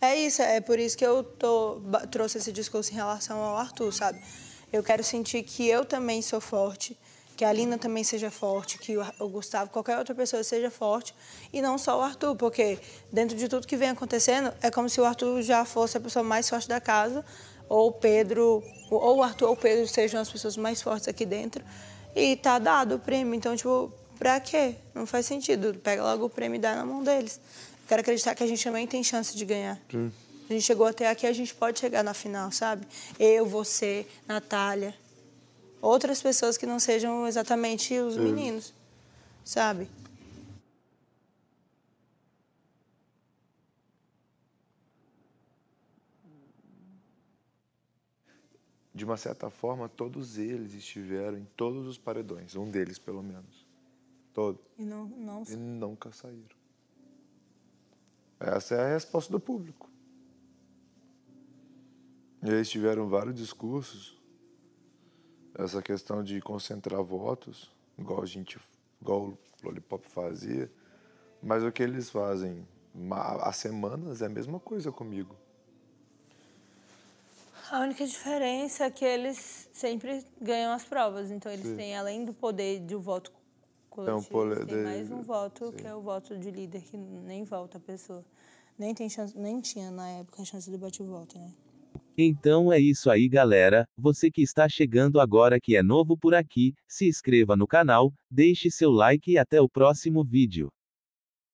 É isso, é por isso que eu tô, trouxe esse discurso em relação ao Arthur, sabe? Eu quero sentir que eu também sou forte, que a Lina também seja forte, que o Gustavo, qualquer outra pessoa seja forte, e não só o Arthur, porque dentro de tudo que vem acontecendo, é como se o Arthur já fosse a pessoa mais forte da casa, ou o Pedro, ou o Arthur ou o Pedro sejam as pessoas mais fortes aqui dentro, e tá dado o prêmio, então, tipo, pra quê? Não faz sentido, pega logo o prêmio e dá na mão deles. Quero acreditar que a gente também tem chance de ganhar. Sim. Hum. A gente chegou até aqui, a gente pode chegar na final, sabe? Eu, você, Natália, outras pessoas que não sejam exatamente os Sim. Hum. meninos, sabe? de uma certa forma, todos eles estiveram em todos os paredões, um deles pelo menos. Todos. E, não, não... e nunca saíram. Essa é a resposta do público. Eles tiveram vários discursos. Essa questão de concentrar votos, igual a gente, igual o Lollipop fazia. Mas o que eles fazem há semanas é a mesma coisa comigo. A única diferença é que eles sempre ganham as provas, então eles Sim. têm, além do poder de um voto então, pole... Tem mais um voto, Sim. que é o voto de líder, que nem volta a pessoa. Nem, tem chance, nem tinha na época a chance de bate-volta, né? Então é isso aí, galera. Você que está chegando agora que é novo por aqui, se inscreva no canal, deixe seu like e até o próximo vídeo.